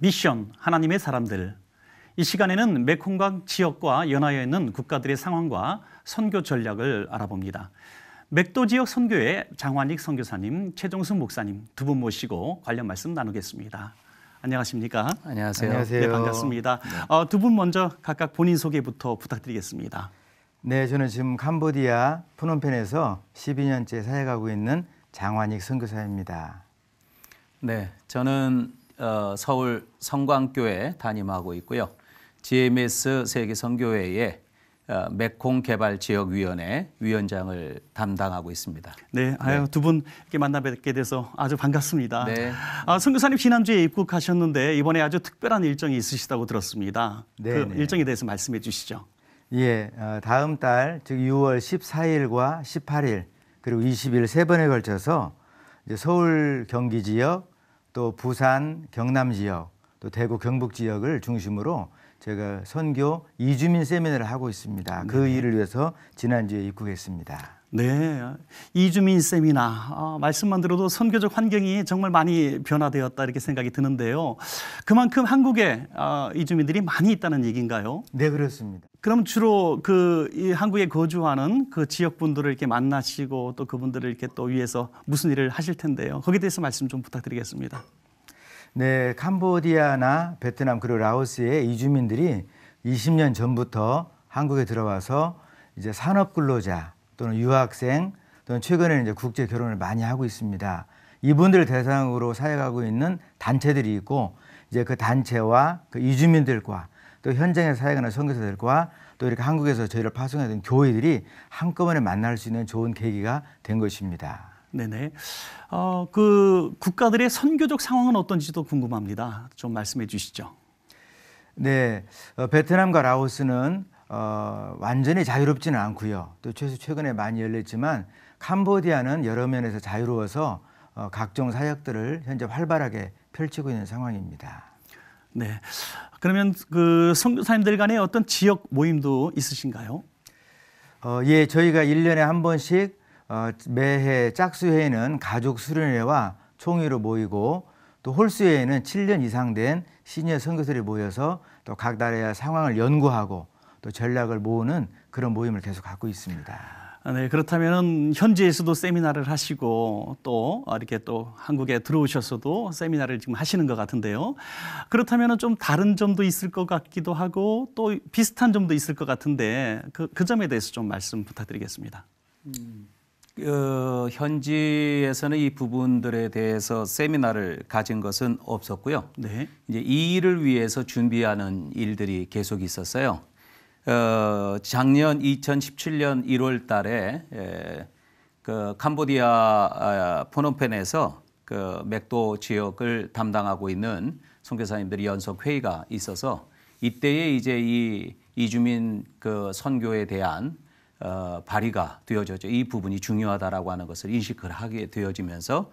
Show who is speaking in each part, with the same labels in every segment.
Speaker 1: 미션 하나님의 사람들 이 시간에는 메콩강 지역과 연하여 있는 국가들의 상황과 선교 전략을 알아봅니다. 맥도 지역 선교회 장환익 선교사님, 최종수 목사님 두 분 모시고 관련 말씀 나누겠습니다. 안녕하십니까?
Speaker 2: 안녕하세요. 안녕하세요. 네, 반갑습니다.
Speaker 1: 네. 어, 두분
Speaker 2: 먼저 각각 본인 소개부터 부탁드리겠습니다. 네, 저는 지금 캄보디아 푸놈펜에서 12년째 사역하고 있는 장환익 선교사입니다.
Speaker 3: 네, 저는 어, 서울 성광교회 담임하고 있고요. GMS 세계 선교회의 메콩 어, 개발 지역 위원회 위원장을 담당하고 있습니다. 네, 네. 아유 네. 두분 이렇게 만나 뵙게 돼서 아주 반갑습니다. 네.
Speaker 1: 아, 선교사님 지난주에 입국하셨는데 이번에 아주 특별한 일정이 있으시다고 들었습니다. 네, 그 네. 일정에 대해서 말씀해 주시죠.
Speaker 2: 예, 어, 다음 달즉 6월 14일과 18일 그리고 20일 세 번에 걸쳐서 서울 경기 지역 또 부산, 경남 지역, 또 대구, 경북 지역을 중심으로 제가 선교 이주민 세미나를 하고 있습니다. 그 일을 위해서 지난주에 입국했습니다. 네. 이주민 쌤이나 아, 말씀만 들어도 선교적 환경이 정말 많이
Speaker 1: 변화되었다 이렇게 생각이 드는데요. 그만큼 한국에 아, 이주민들이 많이 있다는 얘기인가요?
Speaker 2: 네, 그렇습니다.
Speaker 1: 그럼 주로 그이 한국에 거주하는 그 지역 분들을 이렇게 만나시고 또 그분들을 이렇게 또 위해서 무슨 일을 하실 텐데요. 거기에 대해서 말씀 좀 부탁드리겠습니다.
Speaker 2: 네, 캄보디아나 베트남 그리고 라오스의 이주민들이 20년 전부터 한국에 들어와서 이제 산업 근로자 또는 유학생 또는 최근에는 이제 국제 결혼을 많이 하고 있습니다. 이분들 대상으로 사역하고 있는 단체들이 있고 이제 그 단체와 그 이주민들과 또 현장에 사역하는 선교사들과 또 이렇게 한국에서 저희를 파송하던 교회들이 한꺼번에 만날 수 있는 좋은 계기가 된 것입니다.
Speaker 1: 네네. 어, 그 국가들의 선교적
Speaker 2: 상황은 어떤지도 궁금합니다. 좀 말씀해 주시죠. 네. 어, 베트남과 라오스는 어, 완전히 자유롭지는 않고요. 또 최소 최근에 많이 열렸지만 캄보디아는 여러 면에서 자유로워서 어, 각종 사역들을 현재 활발하게 펼치고 있는 상황입니다. 네.
Speaker 1: 그러면 그 선교사님들
Speaker 2: 간의 어떤 지역 모임도 있으신가요? 어, 예, 저희가 1년에 한 번씩 어, 매해 짝수회에는 가족 수련회와 총회로 모이고 또 홀수회에는 7년 이상 된 시니어 선교사들이 모여서 또 각 나라의 상황을 연구하고 또 전략을 모으는 그런 모임을 계속 갖고 있습니다. 아, 네,
Speaker 1: 그렇다면 현지에서도 세미나를 하시고 또 이렇게 또 한국에 들어오셔서도 세미나를 지금 하시는 것 같은데요. 그렇다면 좀 다른 점도 있을 것 같기도 하고 또 비슷한 점도 있을 것 같은데 그, 그 점에 대해서 좀 말씀 부탁드리겠습니다. 음,
Speaker 3: 어, 현지에서는 이 부분들에 대해서 세미나를 가진 것은 없었고요. 네. 이제 이 일을 위해서 준비하는 일들이 계속 있었어요. 어, 작년 2017년 1월 달에 예, 그 캄보디아 포놈펜에서 아, 그 맥도 지역을 담당하고 있는 선교사님들이 연속 회의가 있어서 이때에 이제 이 이주민 그 선교에 대한 어, 발의가 되어졌죠. 이 부분이 중요하다라고 하는 것을 인식을 하게 되어지면서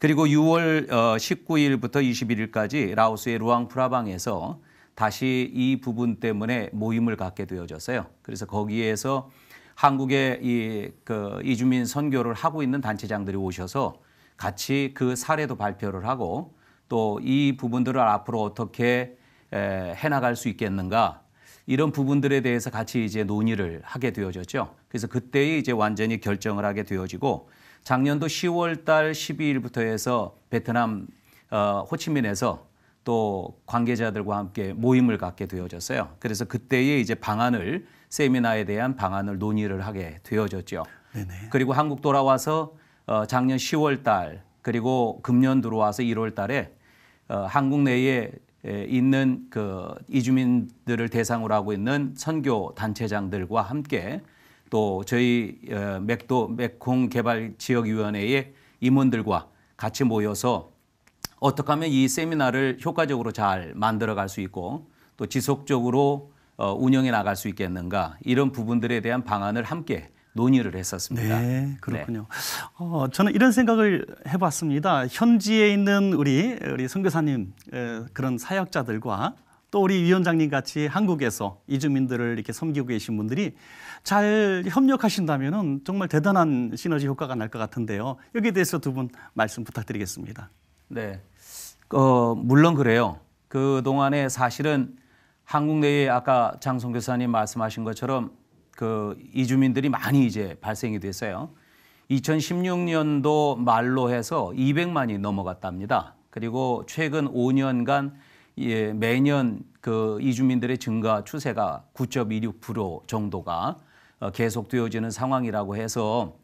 Speaker 3: 그리고 6월 어, 19일부터 21일까지 라오스의 루앙프라방에서 다시 이 부분 때문에 모임을 갖게 되어졌어요. 그래서 거기에서 한국의 이, 그 이주민 선교를 하고 있는 단체장들이 오셔서 같이 그 사례도 발표를 하고 또 이 부분들을 앞으로 어떻게 해나갈 수 있겠는가 이런 부분들에 대해서 같이 이제 논의를 하게 되어졌죠. 그래서 그때 이제 완전히 결정을 하게 되어지고 작년도 10월 달 12일부터 해서 베트남 어, 호치민에서 또 관계자들과 함께 모임을 갖게 되어졌어요. 그래서 그때의 이제 방안을 세미나에 대한 방안을 논의를 하게 되어졌죠. 네네. 그리고 한국 돌아와서 어, 작년 10월 달 그리고 금년 들어와서 1월 달에 어, 한국 내에 있는 그 이주민들을 대상으로 하고 있는 선교 단체장들과 함께 또 저희 어, 맥도 맥콩 개발 지역 위원회의 임원들과 같이 모여서 어떻게 하면 이 세미나를 효과적으로 잘 만들어 갈 수 있고 또 지속적으로 어, 운영해 나갈 수 있겠는가 이런 부분들에 대한 방안을 함께 논의를 했었습니다. 네, 그렇군요. 네.
Speaker 1: 어, 저는 이런 생각을 해봤습니다. 현지에 있는 우리 우리 선교사님 그런 사역자들과 또 우리 위원장님 같이 한국에서 이주민들을 이렇게 섬기고 계신 분들이 잘 협력하신다면은 정말 대단한 시너지 효과가 날 것 같은데요. 여기에 대해서 두 분 말씀 부탁드리겠습니다.
Speaker 3: 네. 어, 물론 그래요. 그 동안에 사실은 한국 내에 아까 장성 교사님 말씀하신 것처럼 그 이주민들이 많이 이제 발생이 됐어요. 2016년도 말로 해서 200만이 넘어갔답니다. 그리고 최근 5년간 예, 매년 그 이주민들의 증가 추세가 9.26% 정도가 어, 계속되어지는 상황이라고 해서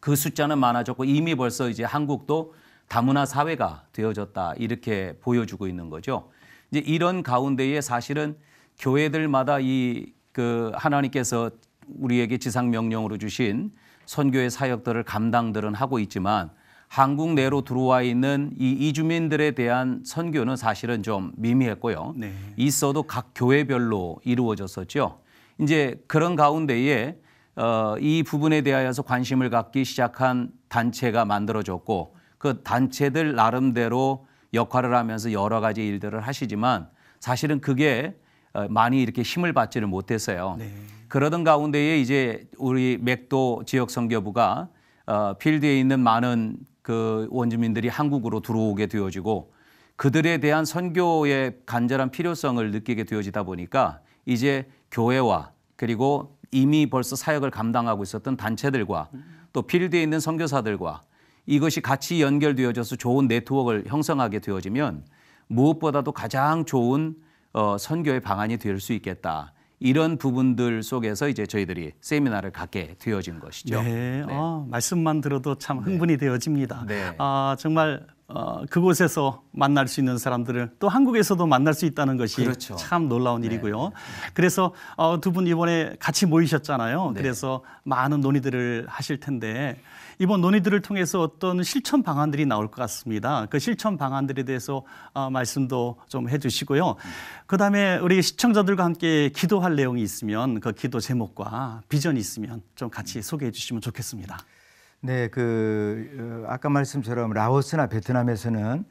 Speaker 3: 그 숫자는 많아졌고 이미 벌써 이제 한국도 다문화 사회가 되어졌다 이렇게 보여주고 있는 거죠. 이제 이런 가운데에 사실은 교회들마다 이 그 하나님께서 우리에게 지상 명령으로 주신 선교의 사역들을 감당들은 하고 있지만 한국 내로 들어와 있는 이 이주민들에 대한 선교는 사실은 좀 미미했고요. 네. 있어도 각 교회별로 이루어졌었죠. 이제 그런 가운데에 어, 이 부분에 대하여서 관심을 갖기 시작한 단체가 만들어졌고 그 단체들 나름대로 역할을 하면서 여러 가지 일들을 하시지만 사실은 그게 어, 많이 이렇게 힘을 받지를 못했어요. 네. 그러던 가운데에 이제 우리 맥도 지역 선교부가 어, 필드에 있는 많은 그 원주민들이 한국으로 들어오게 되어지고 그들에 대한 선교의 간절한 필요성을 느끼게 되어지다 보니까 이제 교회와 그리고 이미 벌써 사역을 감당하고 있었던 단체들과 또 필드에 있는 선교사들과 이것이 같이 연결되어져서 좋은 네트워크를 형성하게 되어지면 무엇보다도 가장 좋은 어, 선교의 방안이 될 수 있겠다. 이런 부분들 속에서 이제 저희들이 세미나를 갖게 되어진 것이죠.
Speaker 1: 네, 네. 어, 말씀만 들어도 참 네. 흥분이 네. 되어집니다. 네. 아, 정말 어, 그곳에서 만날 수 있는 사람들을 또 한국에서도 만날 수 있다는 것이 그렇죠. 참 놀라운 네. 일이고요. 그래서 어, 두 분 이번에 같이 모이셨잖아요. 네. 그래서 많은 논의들을 하실 텐데 이번 논의들을 통해서 어떤 실천 방안들이 나올 것 같습니다. 그 실천 방안들에 대해서 어, 말씀도 좀 해주시고요. 그다음에 우리 시청자들과 함께 기도할 내용이 있으면 그 기도 제목과 비전이 있으면 좀 같이 소개해 주시면 좋겠습니다.
Speaker 2: 네, 그 어, 아까 말씀처럼 라오스나 베트남에서는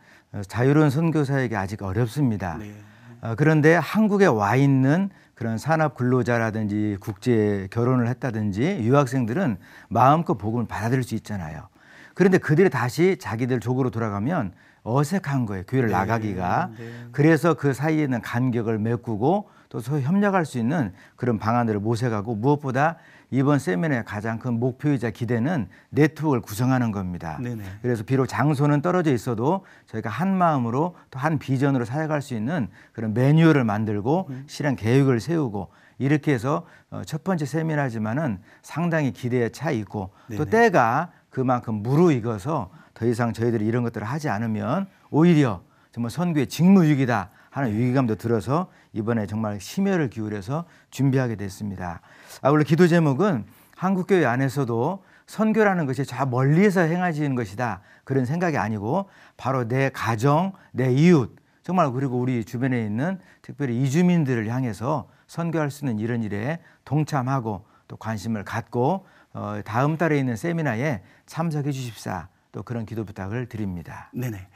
Speaker 2: 자유로운 선교사에게 아직 어렵습니다. 네. 어, 그런데 한국에 와 있는 그런 산업 근로자라든지 국제 결혼을 했다든지 유학생들은 마음껏 복음을 받아들일 수 있잖아요. 그런데 그들이 다시 자기들 조으로 돌아가면 어색한 거예요. 교회를 네, 나가기가. 네. 그래서 그 사이에는 간격을 메꾸고 또 서로 협력할 수 있는 그런 방안들을 모색하고 무엇보다 이번 세미나의 가장 큰 목표이자 기대는 네트워크를 구성하는 겁니다. 네네. 그래서 비록 장소는 떨어져 있어도 저희가 한 마음으로 또 한 비전으로 살아갈 수 있는 그런 매뉴얼을 만들고 음. 실행 계획을 세우고 이렇게 해서 어, 첫 번째 세미나지만은 상당히 기대에 차 있고 네네. 또 때가 그만큼 무르익어서 더 이상 저희들이 이런 것들을 하지 않으면 오히려 정말 선교의 직무유기다 하는 위기감도 들어서 이번에 정말 심혈을 기울여서 준비하게 됐습니다. 아, 원래 기도 제목은 한국교회 안에서도 선교라는 것이 저 멀리에서 행해지는 것이다. 그런 생각이 아니고 바로 내 가정, 내 이웃, 정말 그리고 우리 주변에 있는 특별히 이주민들을 향해서 선교할 수 있는 이런 일에 동참하고 또 관심을 갖고 어, 다음 달에 있는 세미나에 참석해 주십사 또 그런 기도 부탁을 드립니다. 네네.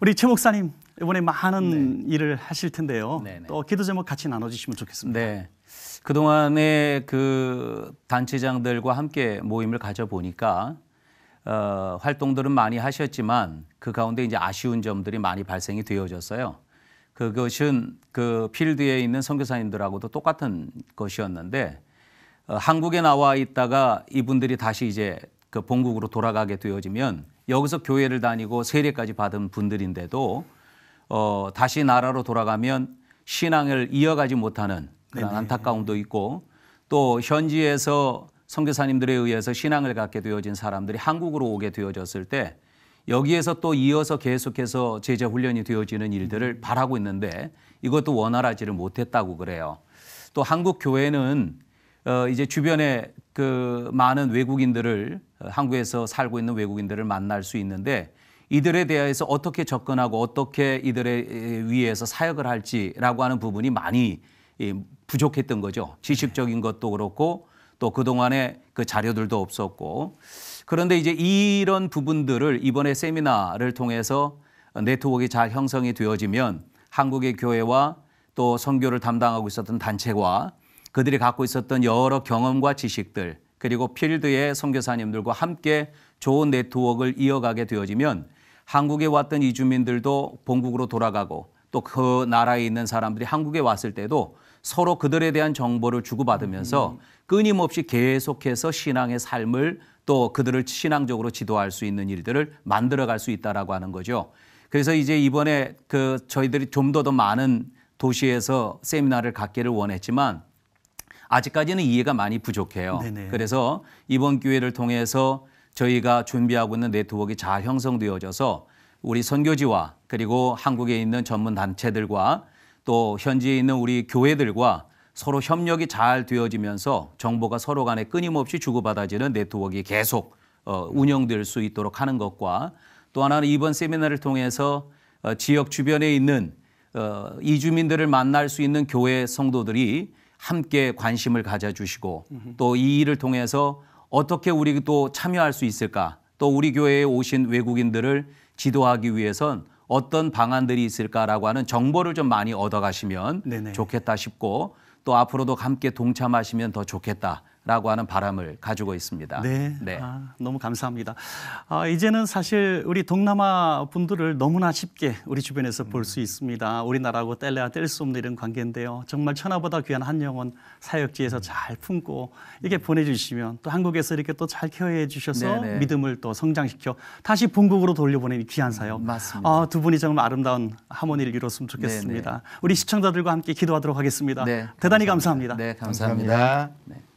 Speaker 1: 우리 최 목사님 이번에 많은 네. 일을 하실 텐데요. 네네. 네. 또 기도 제목 같이 나눠주시면 좋겠습니다. 네.
Speaker 3: 그동안에 그 단체장들과 함께 모임을 가져보니까 어, 활동들은 많이 하셨지만 그 가운데 이제 아쉬운 점들이 많이 발생이 되어졌어요. 그것은 그 필드에 있는 선교사님들하고도 똑같은 것이었는데 어, 한국에 나와 있다가 이분들이 다시 이제 그 본국으로 돌아가게 되어지면 여기서 교회를 다니고 세례까지 받은 분들인데도 어, 다시 나라로 돌아가면 신앙을 이어가지 못하는 그런 네네. 안타까움도 있고 또 현지에서 선교사님들에 의해서 신앙을 갖게 되어진 사람들이 한국으로 오게 되어졌을 때 여기에서 또 이어서 계속해서 제자 훈련이 되어지는 일들을 음. 바라고 있는데 이것도 원활하지를 못했다고 그래요. 또 한국 교회는 어 이제 주변에 그 많은 외국인들을 어, 한국에서 살고 있는 외국인들을 만날 수 있는데 이들에 대해서 어떻게 접근하고 어떻게 이들에 위해서 사역을 할지라고 하는 부분이 많이 부족했던 거죠. 지식적인 것도 그렇고 또 그동안에 그 자료들도 없었고 그런데 이제 이런 부분들을 이번에 세미나를 통해서 네트워크가 잘 형성이 되어지면 한국의 교회와 또 선교를 담당하고 있었던 단체와 그들이 갖고 있었던 여러 경험과 지식들 그리고 필드의 선교사님들과 함께 좋은 네트워크를 이어가게 되어지면 한국에 왔던 이주민들도 본국으로 돌아가고 또 그 나라에 있는 사람들이 한국에 왔을 때도 서로 그들에 대한 정보를 주고받으면서 음. 끊임없이 계속해서 신앙의 삶을 또 그들을 신앙적으로 지도할 수 있는 일들을 만들어갈 수 있다라고 하는 거죠. 그래서 이제 이번에 그 저희들이 좀 더더 더 많은 도시에서 세미나를 갖기를 원했지만 아직까지는 이해가 많이 부족해요. 네네. 그래서 이번 기회를 통해서 저희가 준비하고 있는 네트워크가 잘 형성되어져서 우리 선교지와 그리고 한국에 있는 전문 단체들과 또 현지에 있는 우리 교회들과 서로 협력이 잘 되어지면서 정보가 서로 간에 끊임없이 주고받아지는 네트워크가 계속 어, 운영될 수 있도록 하는 것과 또 하나는 이번 세미나를 통해서 어, 지역 주변에 있는 어, 이주민들을 만날 수 있는 교회 성도들이 함께 관심을 가져주시고 또 이 일을 통해서 어떻게 우리 도 참여할 수 있을까 또 우리 교회에 오신 외국인들을 지도하기 위해선 어떤 방안들이 있을까라고 하는 정보를 좀 많이 얻어가시면 네네. 좋겠다 싶고 또 앞으로도 함께 동참하시면 더 좋겠다 라고 하는 바람을 가지고 있습니다. 네. 네. 아,
Speaker 1: 너무 감사합니다. 아, 이제는 사실 우리 동남아 분들을 너무나 쉽게 우리 주변에서 음. 볼수 있습니다. 우리나라하고 뗄래야 뗄 수 없는 이런 관계인데요. 정말 천하보다 귀한 한 영혼 사역지에서 음. 잘 품고 이렇게 보내주시면 또 한국에서 이렇게 또 잘 케어해 주셔서 네네. 네. 믿음을 또 성장시켜 다시 본국으로 돌려보내는 귀한 음, 사역. 맞습니다. 아, 두 분이 정말 아름다운 하모니를 이뤘으면 좋겠습니다. 네네. 네. 우리 시청자들과 함께 기도하도록 하겠습니다. 네, 대단히 감사합니다. 감사합니다. 네, 감사합니다. 감사합니다. 네.